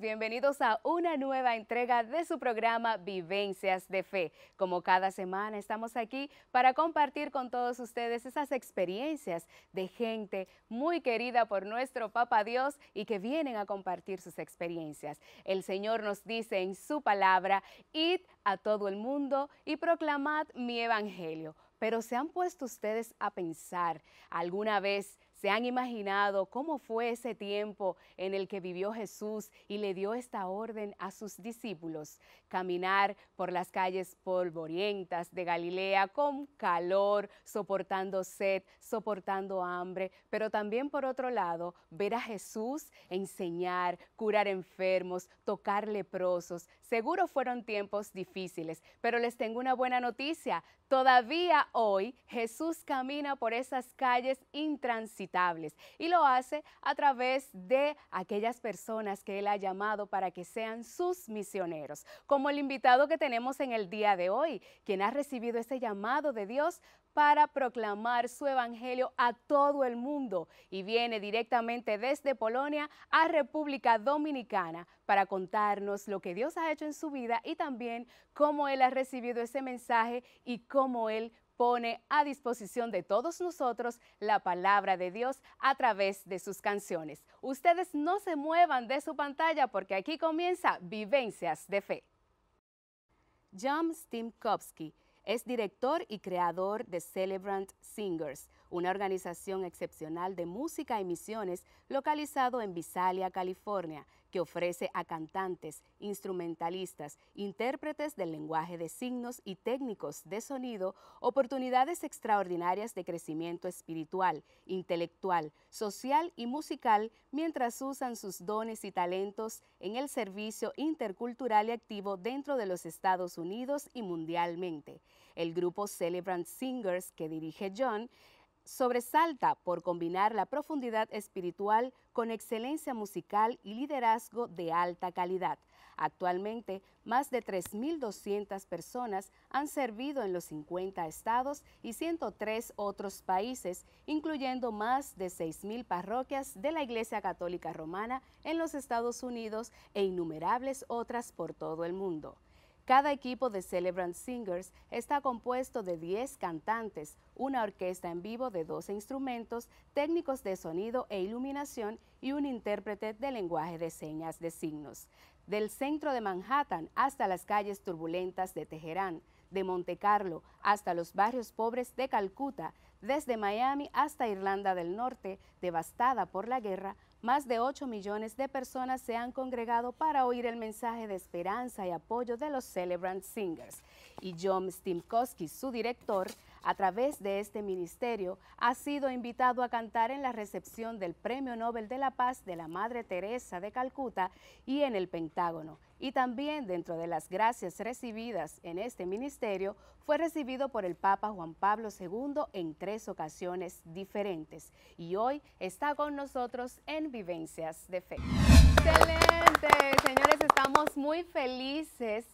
bienvenidos a una nueva entrega de su programa Vivencias de Fe. Como cada semana estamos aquí para compartir con todos ustedes esas experiencias de gente muy querida por nuestro Papa Dios y que vienen a compartir sus experiencias. El Señor nos dice en su palabra, id a todo el mundo y proclamad mi evangelio. Pero se han puesto ustedes a pensar alguna vez ¿Se han imaginado cómo fue ese tiempo en el que vivió Jesús y le dio esta orden a sus discípulos? Caminar por las calles polvorientas de Galilea con calor, soportando sed, soportando hambre, pero también por otro lado, ver a Jesús enseñar, curar enfermos, tocar leprosos. Seguro fueron tiempos difíciles, pero les tengo una buena noticia. Todavía hoy Jesús camina por esas calles intransitables y lo hace a través de aquellas personas que Él ha llamado para que sean sus misioneros, como el invitado que tenemos en el día de hoy, quien ha recibido ese llamado de Dios para proclamar su evangelio a todo el mundo y viene directamente desde Polonia a República Dominicana para contarnos lo que Dios ha hecho en su vida y también cómo Él ha recibido ese mensaje y cómo Él pone a disposición de todos nosotros la palabra de Dios a través de sus canciones. Ustedes no se muevan de su pantalla porque aquí comienza Vivencias de Fe. John Stimkowski es director y creador de Celebrant Singers, una organización excepcional de música y misiones localizado en Visalia, California, que ofrece a cantantes, instrumentalistas, intérpretes del lenguaje de signos y técnicos de sonido oportunidades extraordinarias de crecimiento espiritual, intelectual, social y musical mientras usan sus dones y talentos en el servicio intercultural y activo dentro de los Estados Unidos y mundialmente. El grupo Celebrant Singers que dirige John sobresalta por combinar la profundidad espiritual con excelencia musical y liderazgo de alta calidad. Actualmente, más de 3.200 personas han servido en los 50 estados y 103 otros países, incluyendo más de 6.000 parroquias de la Iglesia Católica Romana en los Estados Unidos e innumerables otras por todo el mundo. Cada equipo de Celebrant Singers está compuesto de 10 cantantes, una orquesta en vivo de 12 instrumentos, técnicos de sonido e iluminación y un intérprete de lenguaje de señas de signos. Del centro de Manhattan hasta las calles turbulentas de Teherán, de Monte Carlo hasta los barrios pobres de Calcuta, desde Miami hasta Irlanda del Norte, devastada por la guerra, más de 8 millones de personas se han congregado para oír el mensaje de esperanza y apoyo de los Celebrant Singers. Y John Stimkowski, su director, a través de este ministerio, ha sido invitado a cantar en la recepción del Premio Nobel de la Paz de la Madre Teresa de Calcuta y en el Pentágono y también dentro de las gracias recibidas en este ministerio fue recibido por el Papa Juan Pablo II en tres ocasiones diferentes y hoy está con nosotros en Vivencias de Fe. Excelente, señores, estamos muy felices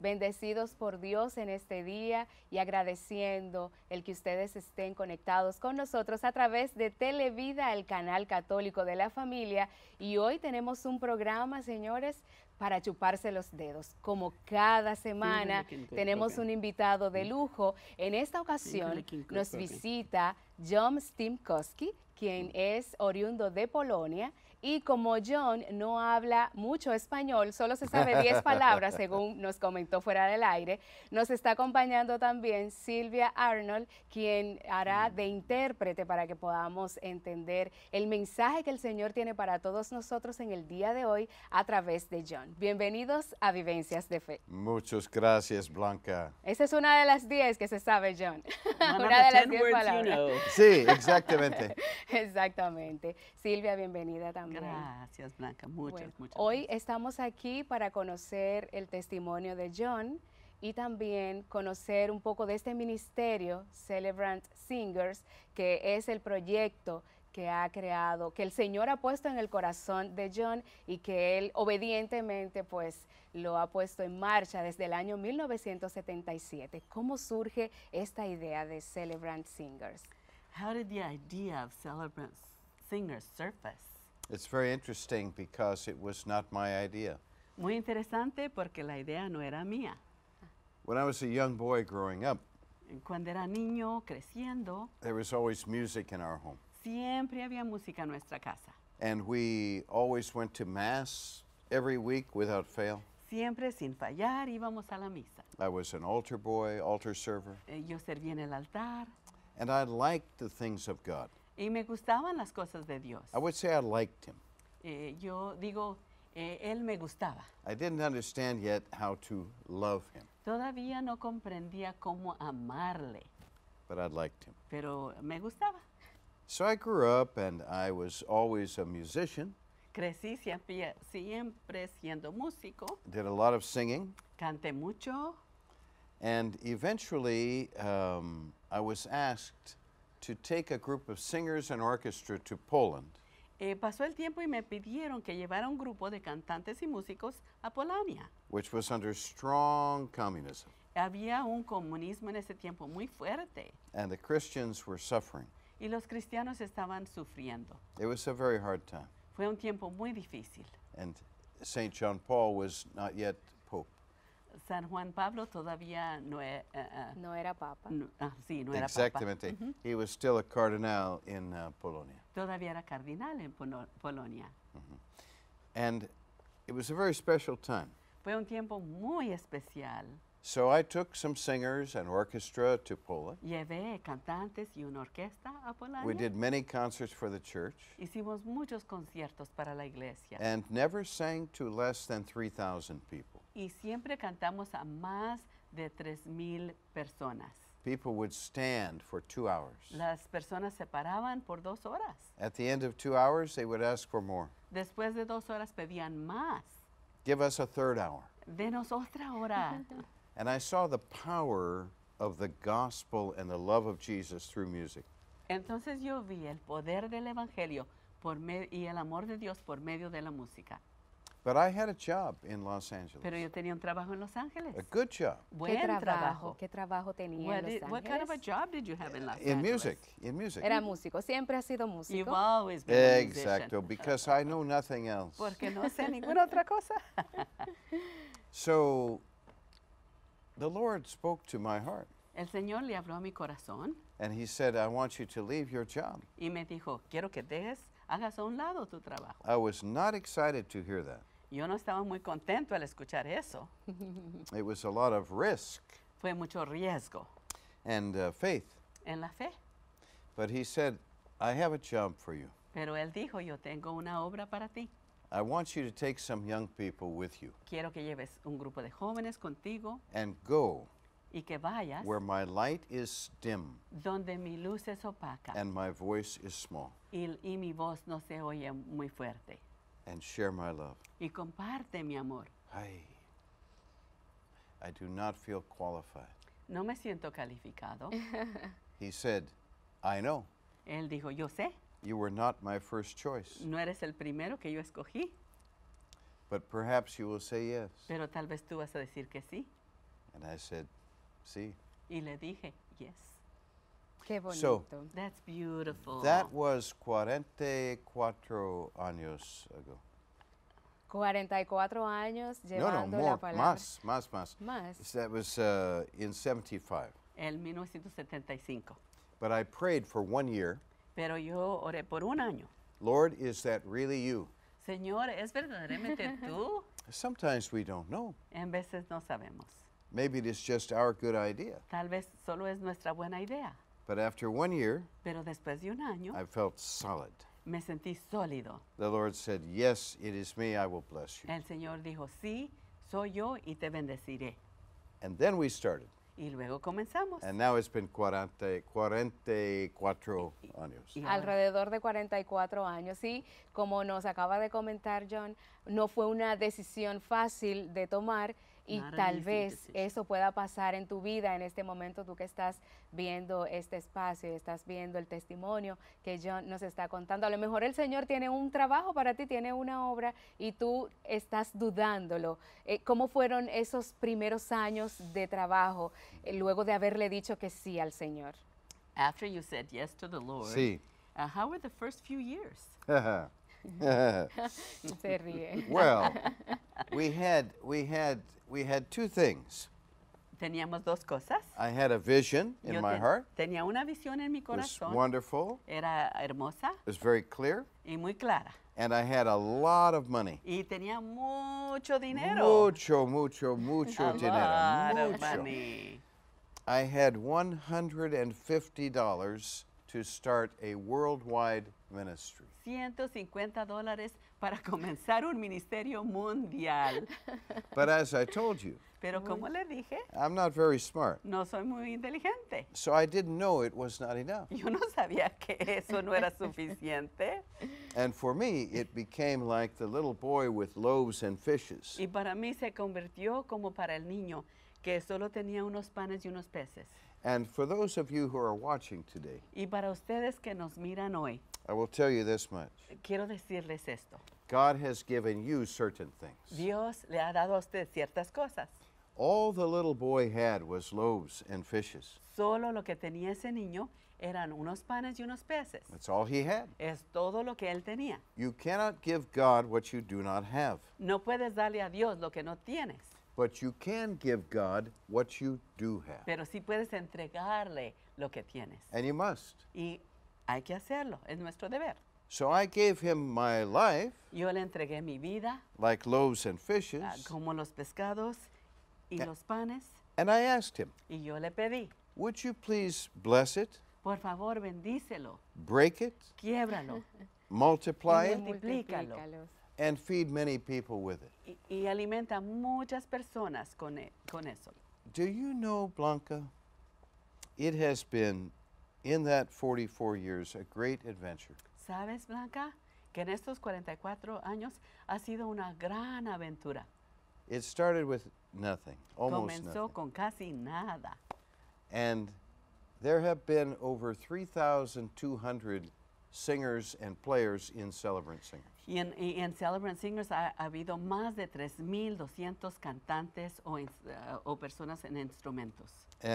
bendecidos por Dios en este día y agradeciendo el que ustedes estén conectados con nosotros a través de Televida, el canal católico de la familia. Y hoy tenemos un programa, señores, para chuparse los dedos. Como cada semana tenemos un invitado de mm. lujo. En esta ocasión nos visita John Stimkowski, quien es oriundo de Polonia y como John no habla mucho español, solo se sabe 10 palabras, según nos comentó fuera del aire, nos está acompañando también Silvia Arnold, quien hará mm. de intérprete para que podamos entender el mensaje que el Señor tiene para todos nosotros en el día de hoy a través de John. Bienvenidos a Vivencias de Fe. Muchas gracias, Blanca. Esa es una de las 10 que se sabe, John. una de las 10 palabras. Sí, exactamente. exactamente. Silvia, bienvenida también. Gracias, Blanca. Muchas, muchas. Gracias. Hoy estamos aquí para conocer el testimonio de John y también conocer un poco de este ministerio, Celebrant Singers, que es el proyecto que ha creado, que el Señor ha puesto en el corazón de John y que él obedientemente pues lo ha puesto en marcha desde el año 1977. ¿Cómo surge esta idea de Celebrant Singers? How did the idea of Celebrant Singers surface? It's very interesting because it was not my idea. Muy interesante porque la idea no era mía. When I was a young boy growing up, cuando era niño creciendo, there was always music in our home. Siempre había música en nuestra casa. And we always went to mass every week without fail. Siempre sin fallar íbamos a la misa. I was an altar boy, altar server. Eh, yo en el altar. And I liked the things of God. y me gustaban las cosas de Dios. I would say I liked him. Eh, yo digo, eh, él me gustaba. I didn't understand yet how to love him, Todavía no comprendía cómo amarle, but I liked him. pero me gustaba. So I grew up and I was always a musician, Crecí siempre, siempre siendo músico, did a lot of singing, canté mucho and eventually um, I was asked to take a group of singers and orchestra to Poland. Eh, pasó el tiempo y me pidieron que llevara un grupo de cantantes y músicos a Polonia. Which was under strong communism. Había un comunismo en ese tiempo muy fuerte. And the Christians were suffering. Y los cristianos estaban sufriendo. It was a very hard time. Fue un tiempo muy difícil. And St. John Paul was not yet San Juan Pablo todavía no, e, eh, eh. no era papa. Ah, sí, no era Exactamente. papa. Exactamente. He was still a cardinal in uh, Polonia. Todavía era cardinal en Polonia. And it was a very special time. Fue un tiempo muy especial. So I took some singers and orchestra to Poland. Llevé cantantes y una orquesta a Polonia. We did many concerts for the church. Hicimos muchos conciertos para la iglesia. And never sang to less than 3,000 people. Y siempre cantamos a más de 3,000 personas. People would stand for two hours. Las personas se paraban por dos horas. At the end of two hours, they would ask for more. Después de dos horas pedían más. Give us a third hour. Denos otra hora. And I saw the power of the gospel and the love of Jesus through music. Entonces yo vi el poder del evangelio por y el amor de Dios por medio de la música. But I had a job in Los Angeles. Pero yo tenía un trabajo en Los Ángeles. A good job. Buen ¿Qué trabajo? ¿Qué trabajo tenía what en Los Ángeles? What kind of a job did you have in Los in Angeles? In music, in music. Era músico, siempre ha sido músico. You've always been Exacto, a musician. because I know nothing else. Porque no sé ninguna otra cosa. so the Lord spoke to my heart. El Señor le habló a mi corazón. And he said, I want you to leave your job. Y me dijo, quiero que dejes, hagas a un lado tu trabajo. I was not excited to hear that. Yo no estaba muy contento al escuchar eso. it was a lot of risk. Fue mucho riesgo. And uh, faith. En la fe. But he said, I have a job for you. Pero él dijo, yo tengo una obra para ti. I want you to take some young people with you. Quiero que lleves un grupo de jóvenes contigo. And go. Y que vayas. Where my light is dim. Donde mi luz es opaca. And my voice is small. Y, y mi voz no se oye muy fuerte. And share my love. Y comparte mi amor. Ay. I do not feel qualified. No me siento calificado. he said, I know. Él dijo, yo sé. You were not my first choice. No eres el primero que yo escogí. But perhaps you will say yes. Pero tal vez tú vas a decir que sí. And I said, sí. Y le dije, yes. Qué bonito. So, That's beautiful. That was 44 años ago. 44 años llevando no, no, more, la palabra. Más, más, más. Más. That was uh, in 75. El 1975. But I prayed for one year. Pero yo oré por un año. Lord, is that really you? Señor, ¿es verdaderamente tú? Sometimes we don't know. En veces no sabemos. Maybe it is just our good idea. Tal vez solo es nuestra buena idea. But after one year, Pero después de un año, I felt solid. Me sentí sólido. The Lord said, "Yes, it is me. I will bless you." El Señor dijo, "Sí, soy yo y te bendeciré." And then we started. Y luego comenzamos. And now it's been 40, 44 años. Alrededor de 44 años, sí. Como nos acaba de comentar John, no fue una decisión fácil de tomar y tal vez eso pueda pasar en tu vida en este momento, tú que estás viendo este espacio, estás viendo el testimonio que John nos está contando. A lo mejor el Señor tiene un trabajo para ti, tiene una obra y tú estás dudándolo. Eh, ¿Cómo fueron esos primeros años de trabajo eh, luego de haberle dicho que sí al Señor? After you said yes to the Lord, sí. Uh, how were the first few years? Se ríe. Well, we had we had we had two things. Teníamos dos cosas. I had a vision in Yo my heart. Tenía una visión en mi corazón. It was wonderful. Era hermosa. It was very clear. Y muy clara. And I had a lot of money. Y tenía mucho dinero. Mucho, mucho, mucho a dinero. Lot mucho. Of money. I had $150 to start a worldwide ministry. 150 dólares para comenzar un ministerio mundial. Pero como le dije, I'm not very smart. no soy muy inteligente. So I didn't know it was not enough. Yo no sabía que eso no era suficiente. Y para mí se convirtió como para el niño que solo tenía unos panes y unos peces. y para ustedes que nos miran hoy, Quiero decirles esto. God has given you certain things. Dios le ha dado a usted ciertas cosas. All the little boy had was loaves and fishes. Solo lo que tenía ese niño eran unos panes y unos peces. That's all he had. Es todo lo que él tenía. You cannot give God what you do not have. No puedes darle a Dios lo que no tienes. But you can give God what you do have. Pero sí puedes entregarle lo que tienes. And you must. Y hay que hacerlo, es nuestro deber. So I gave him my life. Yo le entregué mi vida. Like loaves and fishes. Ah, como los pescados and, los panes. And I asked him. Y yo le pedí. Would you please bless it? Por favor, bendícelo. Break it. Quiebralo. multiply it. Multiplícalo. And feed many people with it. Y, y alimenta muchas personas con, e, con eso. Do you know, Blanca, it has been, in that 44 years, a great adventure. ¿Sabes, Blanca? Que en estos 44 años ha sido una gran aventura. It started with nothing, almost Comenzó con casi nada. And there have been over 3,200 singers and players Y en, Celebrant Singers ha, habido más de 3,200 cantantes o, eh, o personas en instrumentos. Y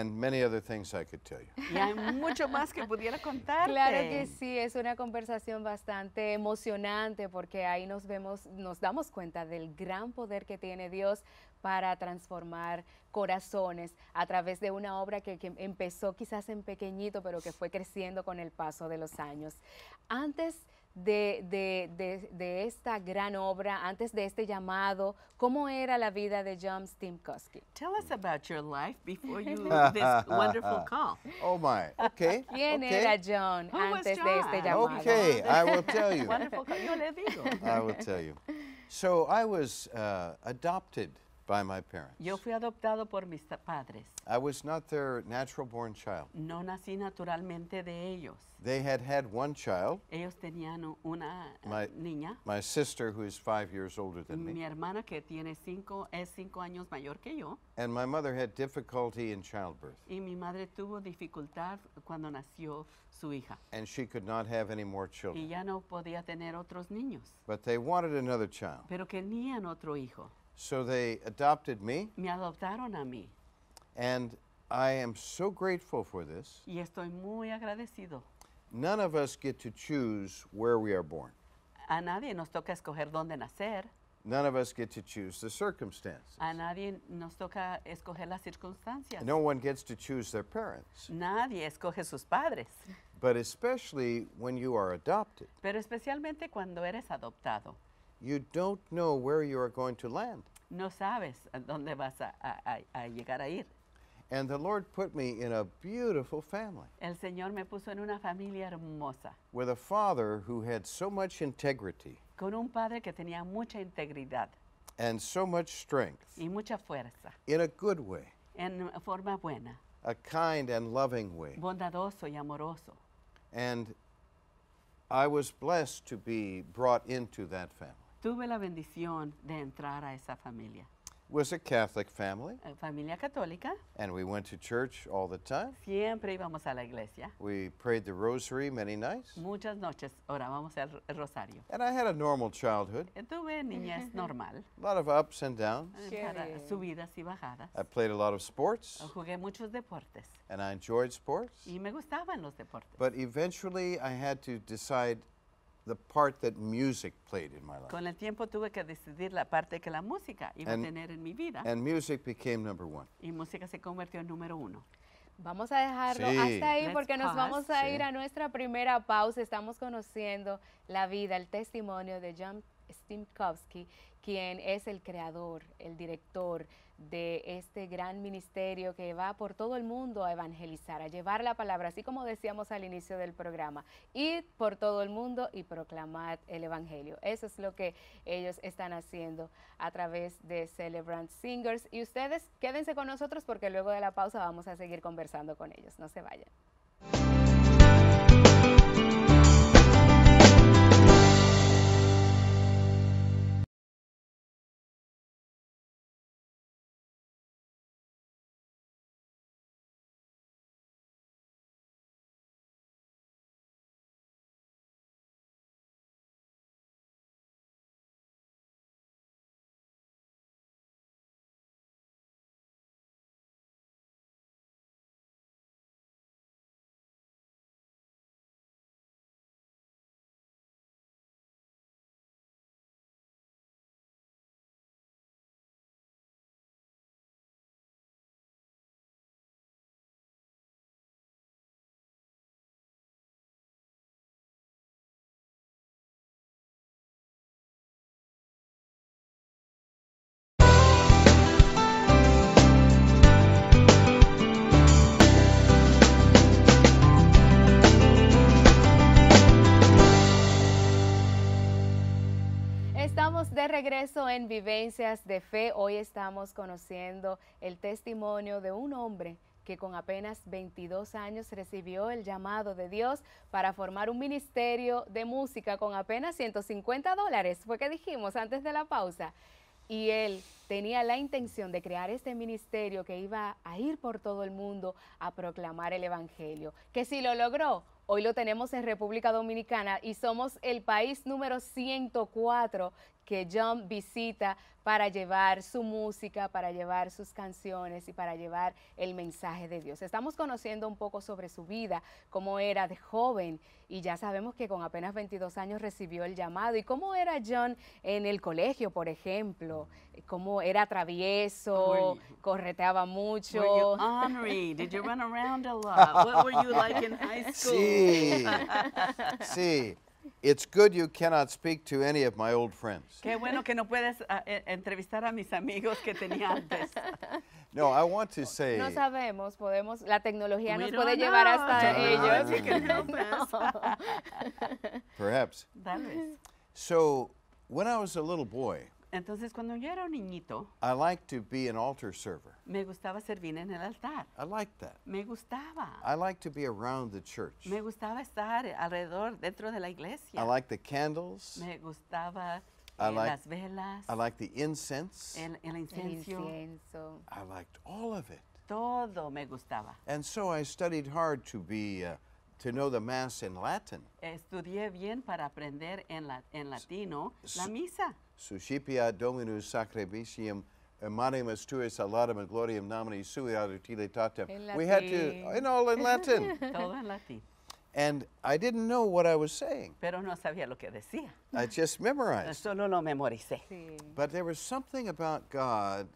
hay mucho más que pudiera contar. Claro que sí, es una conversación bastante emocionante porque ahí nos vemos, nos damos cuenta del gran poder que tiene Dios para transformar corazones a través de una obra que, empezó quizás en pequeñito, pero que fue creciendo con el paso de los años. Antes de, esta gran obra, antes de este llamado, ¿cómo era la vida de John Stimkowski? Tell us about your life before you this wonderful call. Oh my, okay. ¿Quién okay. era John antes de este llamado? Okay, I will tell you. wonderful call. Yo le digo. I will tell you. So I was uh, adopted By my parents. Yo fui adoptado por mis padres. I was not their natural born child. No nací naturalmente de ellos. They had had one child. Ellos tenían una eh, my, niña. My sister who is 5 years older than mi me. Mi hermana que tiene cinco es 5 años mayor que yo. And my mother had difficulty in childbirth. Y mi madre tuvo dificultad cuando nació su hija. And she could not have any more children. Y ya no podía tener otros niños. But they wanted another child. Pero querían otro hijo. So they adopted me. Me adoptaron a mí. And I am so grateful for this. Y estoy muy agradecido. None of us get to choose where we are born. A nadie nos toca escoger dónde nacer. None of us get to choose the circumstances. A nadie nos toca escoger las circunstancias. No one gets to choose their parents. Nadie escoge sus padres. But especially when you are adopted. Pero especialmente cuando eres adoptado you don't know where you are going to land. No sabes dónde vas a, a, a llegar a ir. And the Lord put me in a beautiful family. El Señor me puso en una familia hermosa. With a father who had so much integrity. Con un padre que tenía mucha integridad. And so much strength. Y mucha fuerza. In a good way. En forma buena. A kind and loving way. Bondadoso y amoroso. And I was blessed to be brought into that family. tuve la bendición de entrar a esa familia. Was a Catholic family. Eh, familia católica. And we went to church all the time. Siempre íbamos a la iglesia. We prayed the rosary many nights. Muchas noches orábamos el rosario. And I had a normal childhood. Eh, tuve niñez normal. A lot of ups and downs. Eh, subidas y bajadas. I played a lot of sports. Jugué muchos deportes. And I enjoyed sports. Y me gustaban los deportes. But eventually I had to decide part music Con el tiempo tuve que decidir la parte que la música iba a tener en mi vida. And music number Y música se convirtió en número uno. Vamos a dejarlo hasta ahí porque nos vamos a ir a nuestra primera pausa. Estamos conociendo la vida, el testimonio de John Stimkowski, quien es el creador, el director, de este gran ministerio que va por todo el mundo a evangelizar, a llevar la palabra, así como decíamos al inicio del programa, ir por todo el mundo y proclamar el Evangelio. Eso es lo que ellos están haciendo a través de Celebrant Singers. Y ustedes quédense con nosotros porque luego de la pausa vamos a seguir conversando con ellos. No se vayan. regreso en Vivencias de Fe, hoy estamos conociendo el testimonio de un hombre que con apenas 22 años recibió el llamado de Dios para formar un ministerio de música con apenas 150 dólares, fue que dijimos antes de la pausa. Y él tenía la intención de crear este ministerio que iba a ir por todo el mundo a proclamar el Evangelio. Que si lo logró, hoy lo tenemos en República Dominicana y somos el país número 104 que John visita para llevar su música, para llevar sus canciones y para llevar el mensaje de Dios. Estamos conociendo un poco sobre su vida, cómo era de joven y ya sabemos que con apenas 22 años recibió el llamado y cómo era John en el colegio, por ejemplo, cómo era travieso, correteaba mucho. Did you run around a lot? Sí. sí. It's good you cannot speak to any of my old friends. Qué bueno que no puedes ah, eh, entrevistar a mis amigos que tenía antes. No, I want to say. No sabemos, podemos. La tecnología nos puede llevar hasta ellos. Perhaps. That is. So, when I was a little boy. Entonces, cuando yo era un niñito, altar me gustaba servir en el altar. I Me gustaba. to be around the Me gustaba estar alrededor, dentro de la iglesia. I the candles. Me gustaba I eh, las velas. Me gustaba the incense. El, I liked all of it. Todo me gustaba. And so I studied hard to be. Uh, to know the mass in Latin. Estudié bien para aprender en, latino la misa. Suscipia Dominus Sacrebicium Emanimus tuis et gloriam nomini sui adutilitatem. We had to, in all in Latin. Todo en latín. And I didn't know what I was saying. Pero no sabía lo que decía. I just memorized. Solo lo memoricé. Sí. But there was something about God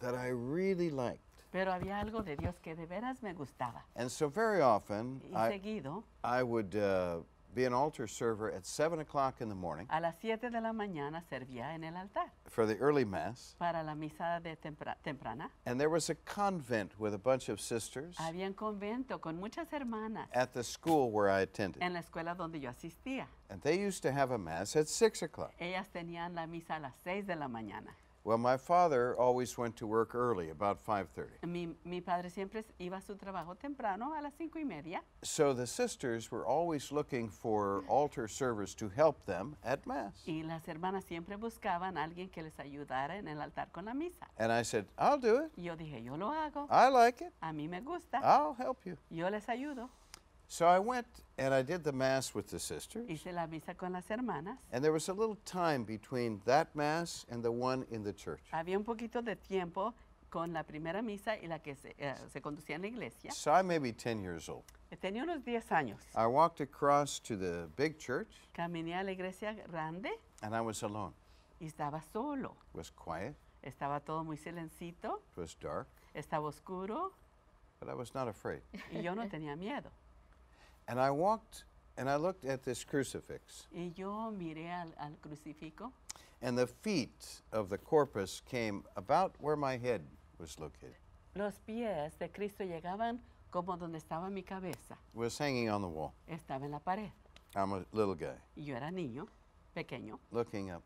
that I really liked. Pero había algo de Dios que de veras me gustaba. And so very often, seguido, I, I, would uh, be an altar server at 7 o'clock in the morning. A las 7 de la mañana servía en el altar. For the early mass. Para la misa de tempra temprana. And there was a convent with a bunch of sisters. Había un convento con muchas hermanas. At the school where I attended. En la escuela donde yo asistía. And they used to have a mass at 6 o'clock. Ellas tenían la misa a las 6 de la mañana. Well, my father always went to work early, about 5:30. Mi, mi padre siempre iba a su trabajo temprano, a las cinco y media. So the sisters were always looking for altar servers to help them at mass. Y las hermanas siempre buscaban alguien que les ayudara en el altar con la misa. And I said, I'll do it. Yo dije, yo lo hago. I like it. A mí me gusta. I'll help you. Yo les ayudo. So I went and I did the mass with the sisters. Hice la misa con las hermanas. And there was a little time between that mass and the one in the church. Había un poquito de tiempo con la primera misa y la que se, uh, se conducía en la iglesia. So I may be 10 years old. Eh, tenía unos 10 años. I walked across to the big church. Caminé a la iglesia grande. And I was alone. Y estaba solo. It was quiet. Estaba todo muy silencito. It was dark. Estaba oscuro. But I was not afraid. Y yo no tenía miedo. And I walked and I looked at this crucifix. Y yo miré al, al crucifijo. And the feet of the corpus came about where my head was located. Los pies de Cristo llegaban como donde estaba mi cabeza. Was hanging on the wall. Estaba en la pared. I'm a little guy. Y yo era niño, pequeño. Looking up.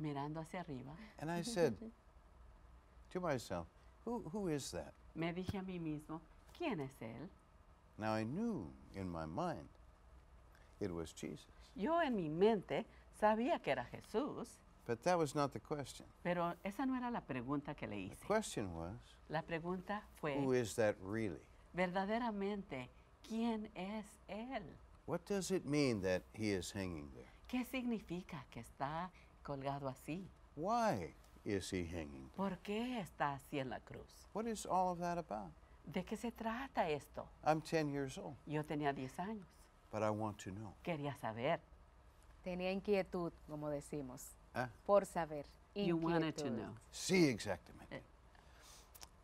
Mirando hacia arriba. And I said to myself, who, who is that? Me dije a mí mismo, ¿quién es él? Now I knew in my mind it was Jesus. Yo en mi mente sabía que era Jesús. But that was not the question. Pero esa no era la pregunta que le hice. The question was, la pregunta fue, who is that really? Verdaderamente, ¿quién es él? What does it mean that he is hanging there? ¿Qué significa que está colgado así? Why is he hanging? There? ¿Por qué está así en la cruz? What is all of that about? ¿De qué se trata esto? I'm 10 years old, Yo tenía 10 años. I want to know. Quería saber. Tenía inquietud, como decimos, ah. por saber. You wanted to know. sí, exactamente.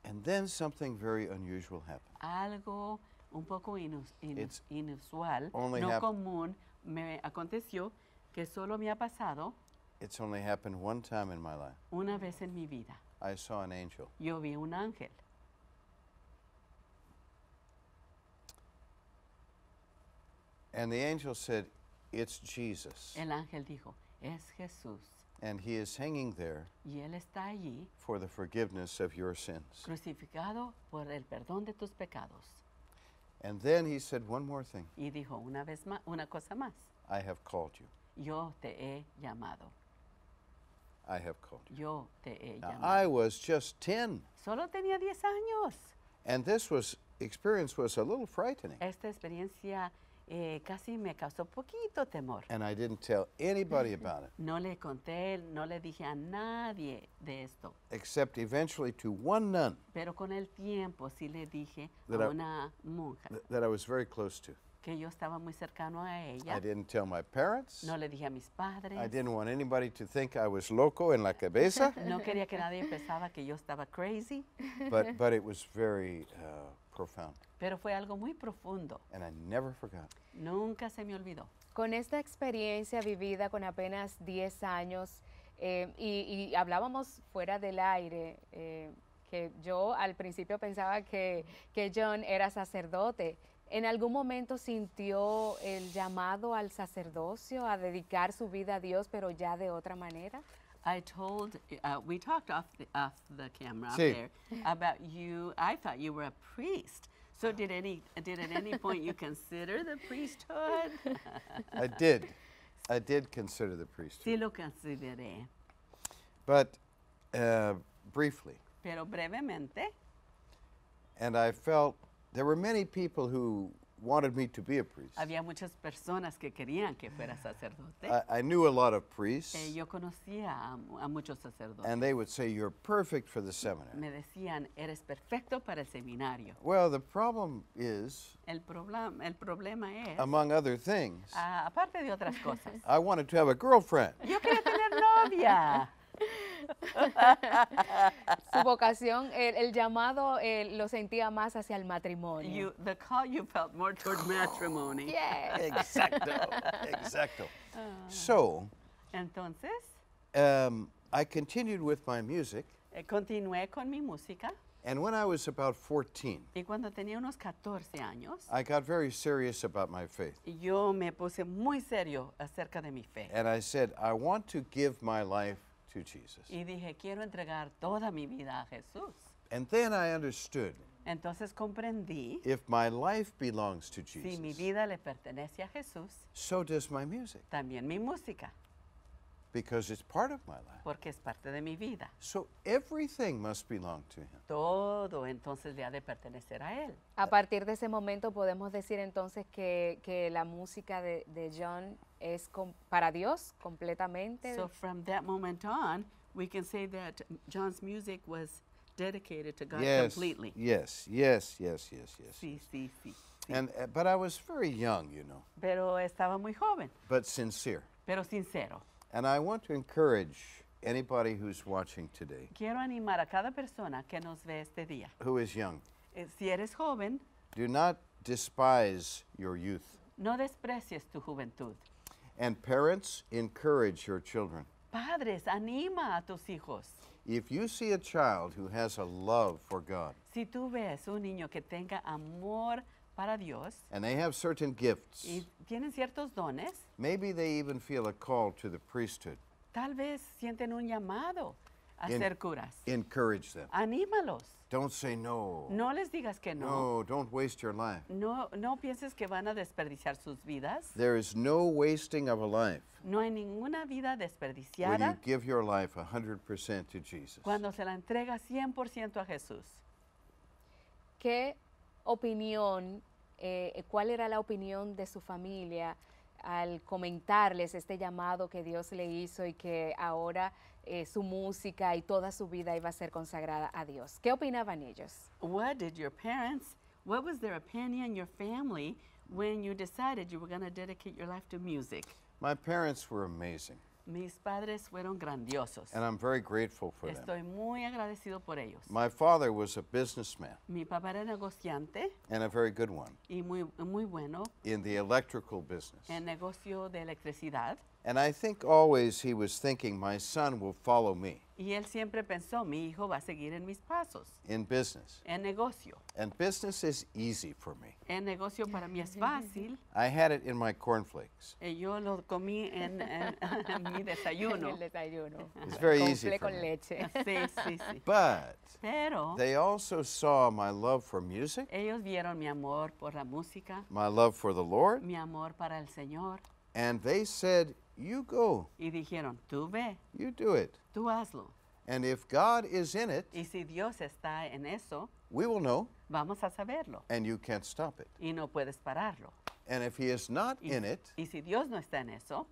And then something very unusual happened. Algo un poco inusual, no común, me aconteció que solo me ha pasado It's only happened one time in my life. una vez en mi vida. I saw an angel. Yo vi un ángel. And the angel said, It's Jesus. El ángel dijo, es Jesús. And he is hanging there y él está allí for the forgiveness of your sins. Crucificado por el perdón de tus pecados. And then he said one more thing. Y dijo una vez más, una cosa más. I have called you. Yo te he llamado. I have called you. Yo te he now, llamado. I was just 10. Solo tenía 10 años. And this was experience was a little frightening. Esta experiencia eh, casi me causó poquito temor. And I didn't tell anybody about it. No le conté, no le dije a nadie de esto. Except eventually to one nun. Pero con el tiempo sí le dije a una monja. that I was very close to. Que yo estaba muy cercano a ella. I didn't tell my parents. No le dije a mis padres. I didn't want anybody to think I was loco en la cabeza. no quería que nadie pensaba que yo estaba crazy. But but it was very uh, pero fue algo muy profundo. And Nunca se me olvidó. Con esta experiencia vivida con apenas 10 años, eh, y, hablábamos fuera del aire, eh, que yo al principio pensaba que John era sacerdote. ¿En algún momento sintió el llamado al sacerdocio, a dedicar su vida a Dios, pero ya de otra manera? I told, uh, we talked off the, off the camera sí. there about you. I thought you were a priest. So did any did at any point you consider the priesthood? I did, I did consider the priesthood. Sí lo consideré. But uh, briefly. Pero brevemente. And I felt there were many people who wanted me to be a priest. Había muchas personas que querían que fuera sacerdote. I, I knew a lot of priests. Eh, yo conocía a, a, muchos sacerdotes. And they would say, "You're perfect for the seminary." Me decían, "Eres perfecto para el seminario." Well, the problem is. El problem, el problema es. Among other things. Uh, aparte de otras cosas. I wanted to have a girlfriend. Yo quería tener novia. Su vocación, el, llamado eh, lo sentía más hacia el matrimonio. You, the call you felt more toward matrimony. Yes. Exacto, exacto. Ah. So. Entonces. Um, I continued with my music. Eh, continué con mi música. And when I was about 14, y cuando tenía unos 14 años, I got very serious about my faith. Yo me puse muy serio acerca de mi fe. And I said, I want to give my life y dije, quiero entregar toda mi vida a Jesús. Y then I understood Entonces comprendí, if my life belongs to si mi vida le pertenece a Jesús, so does my music. también mi música. Because it's part of my life. Porque es parte de mi vida. So everything must belong to him. Todo entonces le ha de pertenecer a él. A partir de ese momento podemos decir entonces que, que la música de, de John es com, para Dios completamente. So from that moment on, we can say that John's music was dedicated to God yes, completely. Yes, yes, yes, yes, yes. Sí, sí, sí. And uh, but I was very young, you know. Pero estaba muy joven. But sincere. Pero sincero. And I want to encourage anybody who's watching today. Quiero animar a cada persona que nos ve este día. Who is young. Eh, si eres joven. Do not despise your youth. No desprecies tu juventud. And parents, encourage your children. Padres, anima a tus hijos. If you see a child who has a love for God. Si tú ves un niño que tenga amor para Dios. And they have certain gifts. tienen ciertos dones. Maybe they even feel a call to the priesthood. Tal vez sienten un llamado a en, ser curas. Encourage them. Anímalos. Don't say no. No les digas que no. No, don't waste your life. No, no pienses que van a desperdiciar sus vidas. There is no wasting of a life. No hay ninguna vida desperdiciada. When you give your life 100% to Jesus. Cuando se la entrega 100% a Jesús. ¿Qué opinión eh, cuál era la opinión de su familia al comentarles este llamado que Dios le hizo y que ahora eh, su música y toda su vida iba a ser consagrada a Dios. ¿Qué opinaban ellos? What did your parents, what was their opinion, your family, when you decided you were going to dedicate your life to music? My parents were amazing. Mis padres fueron grandiosos. Estoy muy agradecido por ellos. Mi papá era negociante y muy, muy bueno en el electrical business. negocio de electricidad. And I think always he was thinking, my son will follow me. Y él siempre pensó, mi hijo va a seguir en mis pasos. In business. En negocio. And business is easy for me. En negocio para mí es fácil. I had it in my cornflakes. Y eh, yo lo comí en, en, en mi desayuno. el desayuno. It's very easy for con me. leche. Sí, sí, sí. But Pero they also saw my love for music. Ellos vieron mi amor por la música. My love for the Lord. Mi amor para el Señor. And they said, go. Y dijeron, tú ve. Tú hazlo. y si Dios está en eso, Vamos a saberlo. Y no puedes pararlo. y, si Dios no está en eso,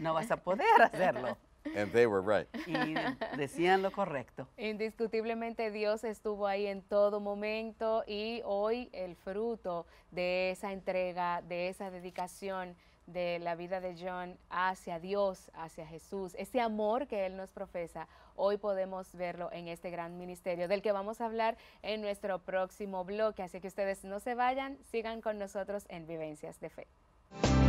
No vas a poder hacerlo. Y decían lo correcto. Indiscutiblemente Dios estuvo ahí en todo momento y hoy el fruto de esa entrega, de esa dedicación de la vida de John hacia Dios, hacia Jesús, ese amor que Él nos profesa, hoy podemos verlo en este gran ministerio del que vamos a hablar en nuestro próximo bloque. Así que ustedes no se vayan, sigan con nosotros en Vivencias de Fe.